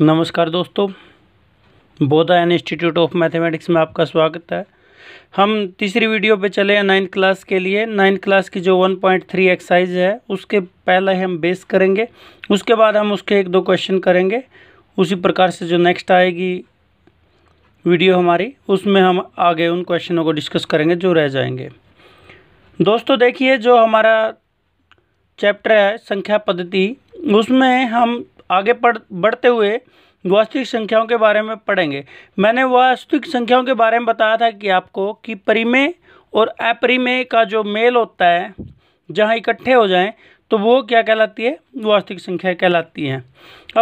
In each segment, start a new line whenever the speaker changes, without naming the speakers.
नमस्कार दोस्तों Baudhayana institute of mathematics में आपका स्वागत है हम तीसरी वीडियो पे चले हैं नाइन्थ क्लास के लिए नाइन्थ क्लास की जो वन पॉइंट थ्री एक्सरसाइज है उसके पहले हम बेस करेंगे उसके बाद हम उसके एक दो क्वेश्चन करेंगे उसी प्रकार से जो नेक्स्ट आएगी वीडियो हमारी उसमें हम आगे उन क्वेश्चनों को डिस्कस करेंगे जो रह जाएंगे दोस्तों देखिए जो हमारा चैप्टर है संख्या पद्धति उसमें हम आगे पढ़ बढ़ते हुए वास्तविक संख्याओं के बारे में पढ़ेंगे मैंने वास्तविक संख्याओं के बारे में बताया था कि आपको कि परिमेय और अपरिमेय का जो मेल होता है जहाँ इकट्ठे हो जाएँ तो वो क्या कहलाती है वास्तविक संख्या कहलाती है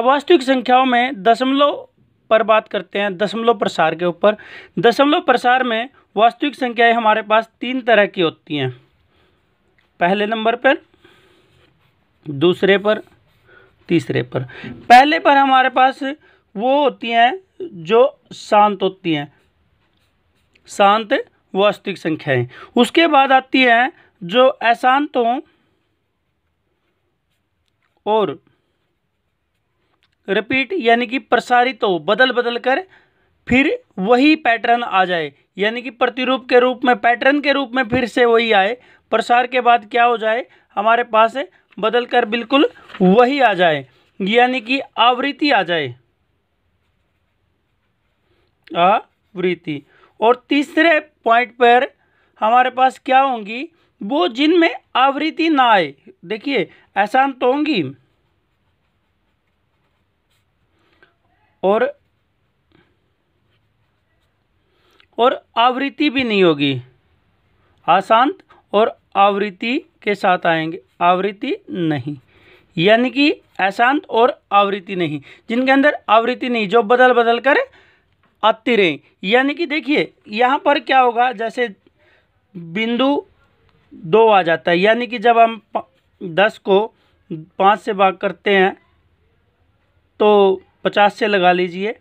अब वास्तविक संख्याओं में दशमलव पर बात करते हैं दशमलव प्रसार के ऊपर दशमलव प्रसार में वास्तविक संख्याएं हमारे पास तीन तरह की होती हैं पहले नंबर पर दूसरे पर तीसरे पर पहले पर हमारे पास वो होती हैं जो शांत होती हैं शांत वास्तविक संख्याएं उसके बाद आती हैं जो अशांत हों और रिपीट यानी कि प्रसारित हो बदल बदल कर फिर वही पैटर्न आ जाए यानी कि प्रतिरूप के रूप में पैटर्न के रूप में फिर से वही आए प्रसार के बाद क्या हो जाए हमारे पास बदल कर बिल्कुल वही आ जाए यानी कि आवृत्ति आ जाए आवृत्ति और तीसरे पॉइंट पर हमारे पास क्या होंगी वो जिनमें आवृत्ति ना आए देखिए ऐसा तो होंगी और और आवृत्ति भी नहीं होगी आसान और आवृत्ति के साथ आएंगे आवृत्ति नहीं यानी कि अशांत और आवृत्ति नहीं जिनके अंदर आवृत्ति नहीं जो बदल बदल कर आती रहे यानी कि देखिए यहाँ पर क्या होगा जैसे बिंदु दो आ जाता है यानी कि जब हम दस को पाँच से भाग करते हैं तो पचास से लगा लीजिए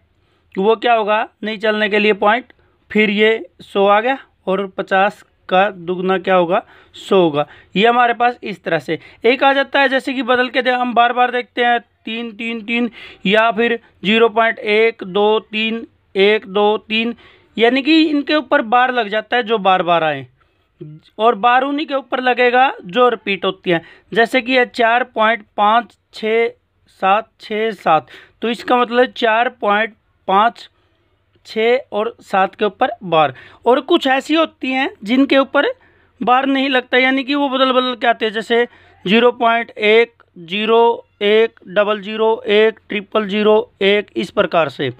वो क्या होगा नहीं चलने के लिए पॉइंट फिर ये सौ आ गया और पचास का दुगना क्या होगा सो होगा ये हमारे पास इस तरह से एक आ जाता है जैसे कि बदल के हम बार बार देखते हैं तीन तीन तीन या फिर जीरो पॉइंट एक दो तीन एक दो तीन यानी कि इनके ऊपर बार लग जाता है जो बार बार आए और बार उन्हीं के ऊपर लगेगा जो रिपीट होती हैं जैसे कि यह चार पॉइंट पाँच छः सात छः सात तो इसका मतलब चार पॉइंट पाँच छः और सात के ऊपर बार और कुछ ऐसी होती हैं जिनके ऊपर बार नहीं लगता यानी कि वो बदल बदल के आते हैं जैसे जीरो पॉइंट एक जीरो एक डबल जीरो एक ट्रिपल जीरो एक इस प्रकार से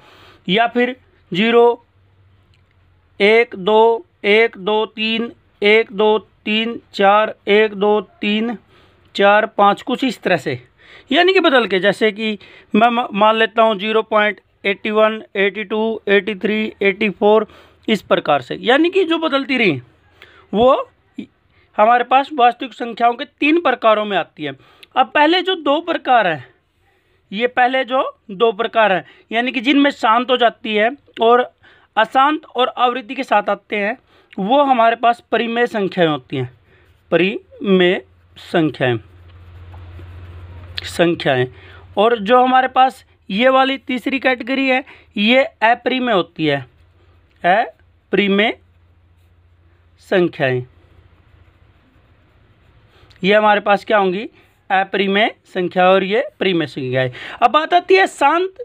या फिर जीरो एक दो एक दो तीन एक दो तीन चार एक दो तीन चार पाँच कुछ इस तरह से यानी कि बदल के जैसे कि मैं मान लेता हूँ zero point eighty one eighty two eighty three eighty four इस प्रकार से यानी कि जो बदलती रही वो हमारे पास वास्तविक संख्याओं के तीन प्रकारों में आती है अब पहले जो दो प्रकार हैं ये पहले जो दो प्रकार हैं यानी कि जिनमें शांत हो जाती है और अशांत और आवृत्ति के साथ आते हैं वो हमारे पास परिमेय संख्याएं होती हैं परिमेय संख्याएं संख्याएं और जो हमारे पास ये वाली तीसरी कैटेगरी है ये एप्री में होती है एप्री में संख्याएं ये हमारे पास क्या होंगी एप्री में संख्या और ये प्री में संख्याएं अब बात आती है शांत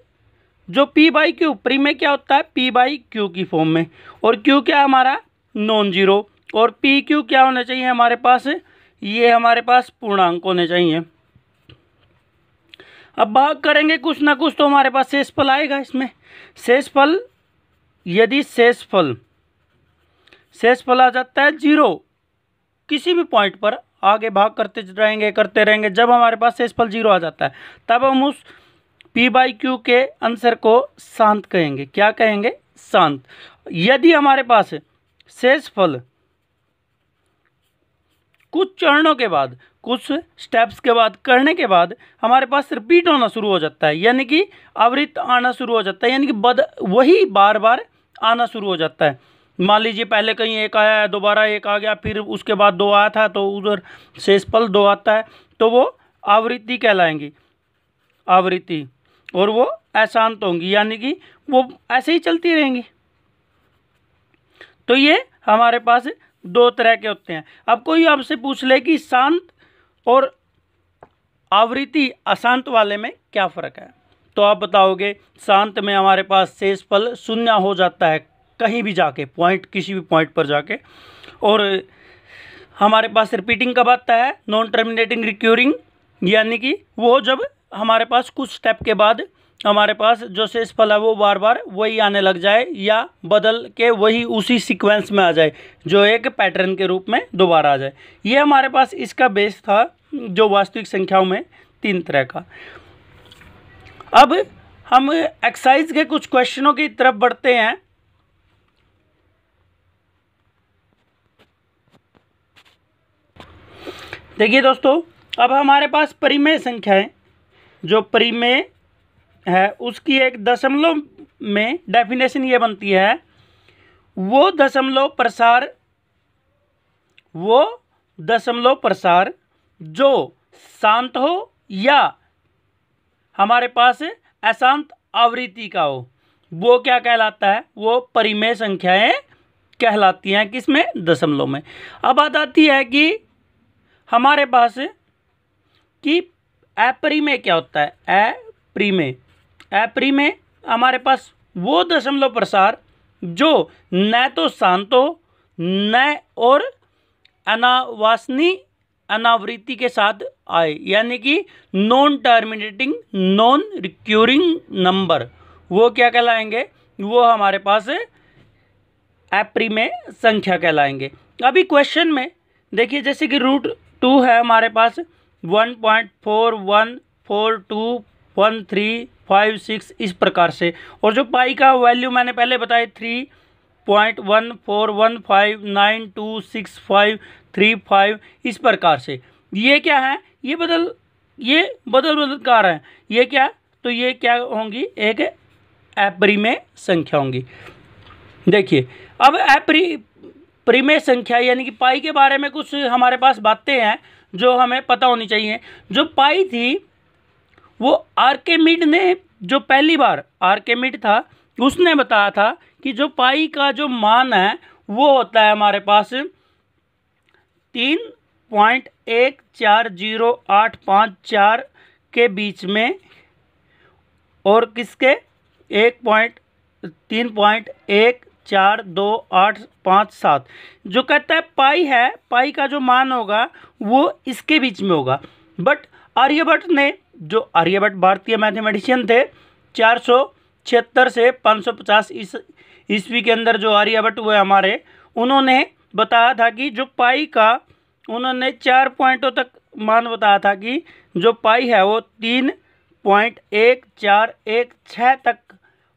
जो पी बाई क्यू प्री में क्या होता है पी बाई क्यू की फॉर्म में और क्यू क्या है हमारा नॉन जीरो और पी क्यू क्या होना चाहिए हमारे पास ये हमारे पास पूर्णांक होने चाहिए अब भाग करेंगे कुछ ना कुछ तो हमारे पास शेष फल आएगा इसमें शेष फल यदि शेष फल शेष फल आ जाता है जीरो किसी भी पॉइंट पर आगे भाग करते रहेंगे करते रहेंगे जब हमारे पास शेष फल जीरो आ जाता है तब हम उस पी बाई क्यू के आंसर को शांत कहेंगे क्या कहेंगे शांत यदि हमारे पास शेष फल कुछ चरणों के बाद कुछ स्टेप्स के बाद करने के बाद हमारे पास रिपीट होना शुरू हो जाता है यानी कि आवृत्त आना शुरू हो जाता है यानी कि बद वही बार बार आना शुरू हो जाता है मान लीजिए पहले कहीं एक आया है दोबारा एक आ गया फिर उसके बाद दो आया था तो उधर शेष पल दो आता है तो वो आवृत्ति कहलाएंगी आवृत्ति और वो अशांत होंगी यानी कि वो ऐसे ही चलती रहेंगी तो ये हमारे पास दो तरह के होते हैं अब कोई आपसे पूछ ले कि शांत और आवृत्ति अशांत वाले में क्या फ़र्क है तो आप बताओगे शांत में हमारे पास शेष पल शून्य हो जाता है कहीं भी जाके पॉइंट किसी भी पॉइंट पर जाके और हमारे पास रिपीटिंग कब आता है नॉन टर्मिनेटिंग रिक्योरिंग यानी कि वो जब हमारे पास कुछ स्टेप के बाद हमारे पास जो शेष फल है वो बार बार वही आने लग जाए या बदल के वही उसी सीक्वेंस में आ जाए जो एक पैटर्न के रूप में दोबारा आ जाए ये हमारे पास इसका बेस था जो वास्तविक संख्याओं में तीन तरह का अब हम एक्साइज के कुछ क्वेश्चनों की तरफ बढ़ते हैं देखिए दोस्तों अब हमारे पास परिमेय संख्याएं जो परिमेय है उसकी एक दशमलव में डेफिनेशन ये बनती है वो दशमलव प्रसार वो दशमलव प्रसार जो शांत हो या हमारे पास अशांत आवृत्ति का हो वो क्या कहलाता है वो परिमेय संख्याएं कहलाती हैं किसमें दशमलव में अब बात आती है कि हमारे पास कि अपरिमेय क्या होता है अप्रीमेय एप्री में हमारे पास वो दशमलव प्रसार जो न तो शांत हो न और अनावासनी अनावृत्ति के साथ आए यानी कि non terminating non recurring number वो क्या कहलाएंगे वो हमारे पास एप्री में संख्या कहलाएंगे अभी क्वेश्चन में देखिए जैसे कि रूट टू है हमारे पास one point four one four two one three five six इस प्रकार से और जो पाई का वैल्यू मैंने पहले बताया three point one four one five nine two six five three five इस प्रकार से ये क्या है ये बदल ये बदल बदल कर रहे हैं ये क्या तो ये क्या होंगी एक एप्रीमे संख्या होंगी देखिए अब एप्री प्रीमे संख्या यानी कि पाई के बारे में कुछ हमारे पास बातें हैं जो हमें पता होनी चाहिए जो पाई थी वो आर्केमिड ने जो पहली बार आर्केमिड था उसने बताया था कि जो पाई का जो मान है वो होता है हमारे पास तीन पॉइंट एक चार जीरो आठ पाँच चार के बीच में और किसके एक पॉइंट तीन पॉइंट एक चार दो आठ पाँच सात जो कहता है पाई है पाई का जो मान होगा वो इसके बीच में होगा बट आर्यभट्ट ने जो आर्यभट्ट भारतीय मैथमेटिशियन थे चार सौ छिहत्तर से पाँच सौ पचास ईस्वी के अंदर जो आर्यभट्ट हुए हमारे उन्होंने बताया था कि जो पाई का उन्होंने चार पॉइंटों तक मान बताया था कि जो पाई है वो तीन पॉइंट एक चार एक छः तक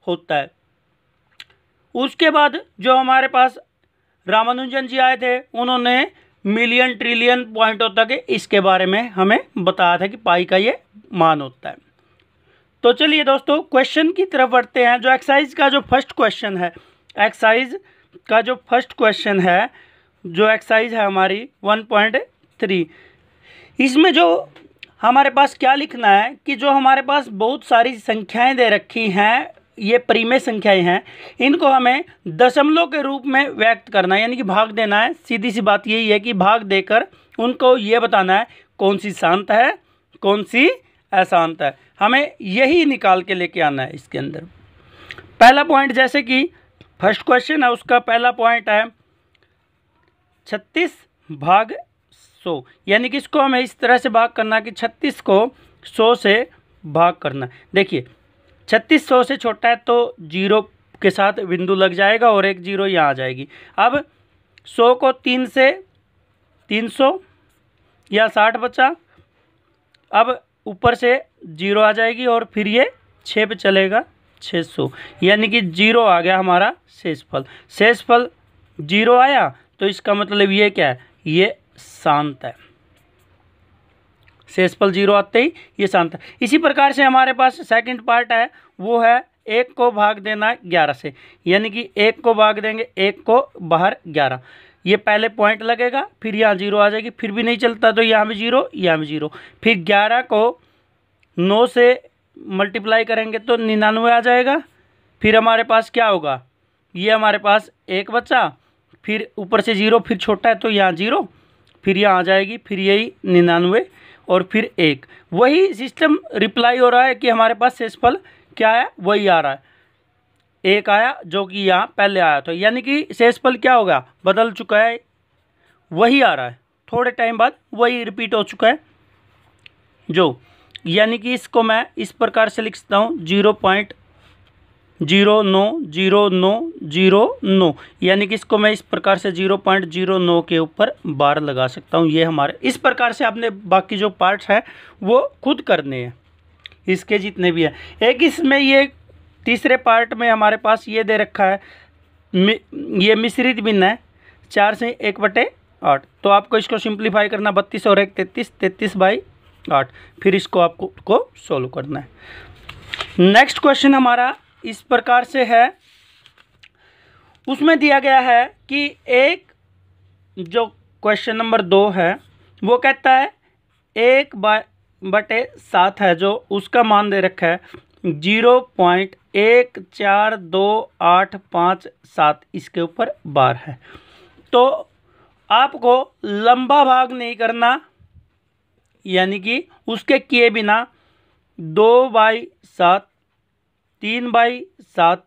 होता है उसके बाद जो हमारे पास रामानुजन जी आए थे उन्होंने मिलियन ट्रिलियन पॉइंटों तक इसके बारे में हमें बताया था कि पाई का ये मान होता है तो चलिए दोस्तों क्वेश्चन की तरफ बढ़ते हैं जो एक्सरसाइज का जो फर्स्ट क्वेश्चन है एक्सरसाइज का जो फर्स्ट क्वेश्चन है जो एक्सरसाइज है हमारी वन पॉइंट थ्री इसमें जो हमारे पास क्या लिखना है कि जो हमारे पास बहुत सारी संख्याएं दे रखी हैं ये परिमेय संख्याएं हैं इनको हमें दशमलव के रूप में व्यक्त करना है यानी कि भाग देना है सीधी सी बात यही है कि भाग देकर उनको ये बताना है कौन सी शांत है कौन सी अशांत है हमें यही निकाल के लेके आना है इसके अंदर पहला पॉइंट जैसे कि फर्स्ट क्वेश्चन है उसका पहला पॉइंट है छत्तीस भाग सौ यानी कि इसको हमें इस तरह से भाग करना कि छत्तीस को सौ से भाग करना देखिए छत्तीस सौ से छोटा है तो जीरो के साथ बिंदु लग जाएगा और एक जीरो यहाँ आ जाएगी अब सौ को तीन से तीन सौ या साठ बचा अब ऊपर से जीरो आ जाएगी और फिर ये छः पे चलेगा छः सौ यानी कि जीरो आ गया हमारा शेषफल शेषफल जीरो आया तो इसका मतलब ये क्या है ये शांत है शेषफल जीरो आते ही ये शांत इसी प्रकार से हमारे पास सेकंड पार्ट है वो है एक को भाग देना ग्यारह से यानी कि एक को भाग देंगे एक को बाहर ग्यारह ये पहले पॉइंट लगेगा फिर यहाँ जीरो आ जाएगी फिर भी नहीं चलता तो यहाँ भी जीरो यहाँ भी जीरो फिर ग्यारह को नौ से मल्टीप्लाई करेंगे तो निन्यानवे आ जाएगा फिर हमारे पास क्या होगा ये हमारे पास एक बच्चा फिर ऊपर से जीरो फिर छोटा है तो यहाँ जीरो फिर यहाँ आ जाएगी फिर यही निन्यानवे और फिर एक वही सिस्टम रिप्लाई हो रहा है कि हमारे पास सेसफल क्या है वही आ रहा है एक आया जो कि यहाँ पहले आया था यानी कि सेसफल क्या हो गया बदल चुका है वही आ रहा है थोड़े टाइम बाद वही रिपीट हो चुका है जो यानी कि इसको मैं इस प्रकार से लिख सकता हूँ जीरो पॉइंट जीरो नौ जीरो नौ जीरो नौ यानी कि इसको मैं इस प्रकार से जीरो पॉइंट जीरो नौ के ऊपर बार लगा सकता हूँ ये हमारे इस प्रकार से आपने बाकी जो पार्ट्स हैं वो खुद करने हैं इसके जितने भी हैं एक इसमें ये तीसरे पार्ट में हमारे पास ये दे रखा है मि, ये मिश्रित भिन्न है चार से एक बटे आठ तो आपको इसको सिंप्लीफाई करना बत्तीस और एक तैतीस तैतीस बाई आठ फिर इसको आपको सोल्व सॉल्व करना है नेक्स्ट क्वेश्चन हमारा इस प्रकार से है उसमें दिया गया है कि एक जो क्वेश्चन नंबर दो है वो कहता है एक बटे सात है जो उसका मान दे रखा है जीरो पॉइंट एक चार दो आठ पाँच सात इसके ऊपर बार है तो आपको लंबा भाग नहीं करना यानी कि उसके किए बिना दो बाई सात तीन बाई सात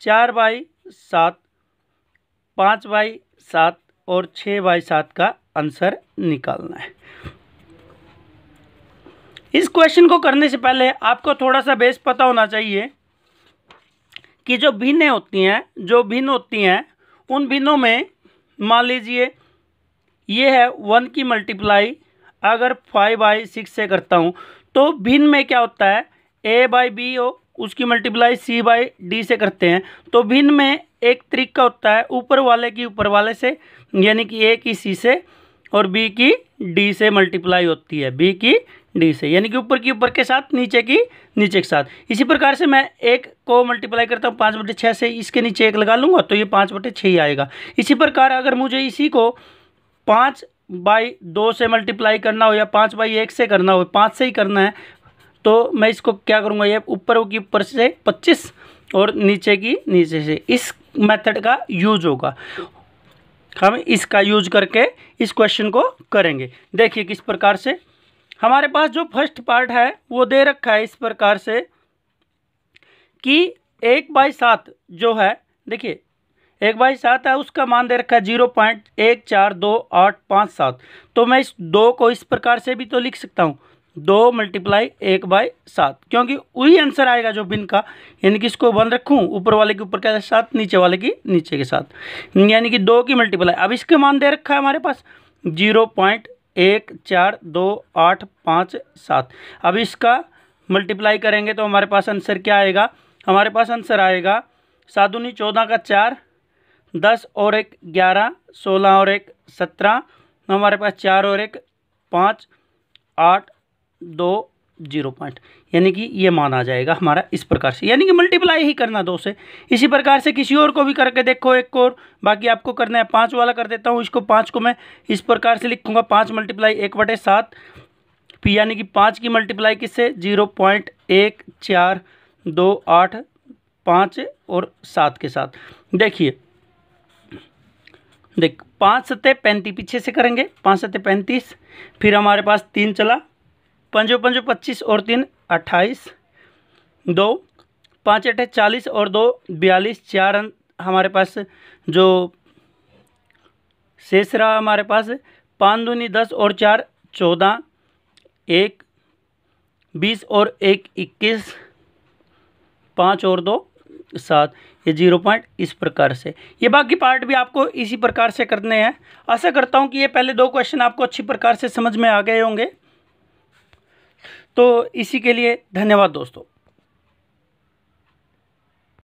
चार बाई सात पाँच बाई सात और छः बाई सात का आंसर निकालना है इस क्वेश्चन को करने से पहले आपको थोड़ा सा बेस पता होना चाहिए कि जो भिन्नें होती हैं जो भिन्न होती हैं उन भिन्नों में मान लीजिए ये है वन की मल्टीप्लाई अगर फाइव बाई सिक्स से करता हूँ तो भिन्न में क्या होता है ए बाई बी हो उसकी मल्टीप्लाई सी बाई डी से करते हैं तो भिन्न में एक तरीका होता है ऊपर वाले की ऊपर वाले से यानी कि ए की सी से और बी की डी से मल्टीप्लाई होती है बी की डी से यानी कि ऊपर की ऊपर के साथ नीचे की नीचे के साथ इसी प्रकार से मैं एक को मल्टीप्लाई करता हूँ पाँच बटे छः से इसके नीचे एक लगा लूँगा तो ये पाँच बटे छः ही आएगा इसी प्रकार अगर मुझे इसी को पाँच बाई दो से मल्टीप्लाई करना हो या पाँच बाई एक से करना हो पाँच से ही करना है तो मैं इसको क्या करूँगा ये ऊपर की ऊपर से पच्चीस और नीचे की नीचे से इस मेथड का यूज होगा हम इसका यूज करके इस क्वेश्चन को करेंगे देखिए किस प्रकार से हमारे पास जो फर्स्ट पार्ट है वो दे रखा है इस प्रकार से कि एक बाई सात जो है देखिए एक बाई सात है उसका मान दे रखा है जीरो पॉइंट एक चार दो आठ पाँच सात तो मैं इस दो को इस प्रकार से भी तो लिख सकता हूँ दो मल्टीप्लाई एक बाई सात क्योंकि वही आंसर आएगा जो बिन का यानी कि इसको वन रखूं ऊपर वाले के ऊपर क्या सात नीचे वाले की नीचे के साथ यानी कि दो की मल्टीप्लाई अब इसके मान दे रखा है हमारे पास जीरो पॉइंट एक चार दो आठ पाँच सात अब इसका मल्टीप्लाई करेंगे तो हमारे पास आंसर क्या आएगा हमारे पास आंसर आएगा सात दूनी चौदह का चार दस और एक ग्यारह सोलह और एक सत्रह हमारे पास चार और एक पाँच आठ दो जीरो पॉइंट यानी कि ये मान आ जाएगा हमारा इस प्रकार से यानी कि मल्टीप्लाई ही करना दो से इसी प्रकार से किसी और को भी करके देखो एक और बाकी आपको करना है पाँच वाला कर देता हूँ इसको पाँच को मैं इस प्रकार से लिखूँगा पाँच मल्टीप्लाई एक बटे सात फिर यानी कि पाँच की मल्टीप्लाई किससे जीरो पॉइंट एक चार दो आठ पाँच और सात के साथ देखिए देख पाँच सत्ते पैंतीस पीछे से करेंगे पाँच सत्ते पैंतीस फिर हमारे पास तीन चला पंजो पंजो पच्चीस और तीन अट्ठाईस दो पाँच अठे चालीस और दो बयालीस चार हमारे पास जो शेष रहा हमारे पास पाँच दूनी दस और चार चौदह एक बीस और एक इक्कीस पाँच और दो सात ये जीरो पॉइंट इस प्रकार से ये बाकी पार्ट भी आपको इसी प्रकार से करने हैं आशा करता हूँ कि ये पहले दो क्वेश्चन आपको अच्छी प्रकार से समझ में आ गए होंगे तो इसी के लिए धन्यवाद दोस्तों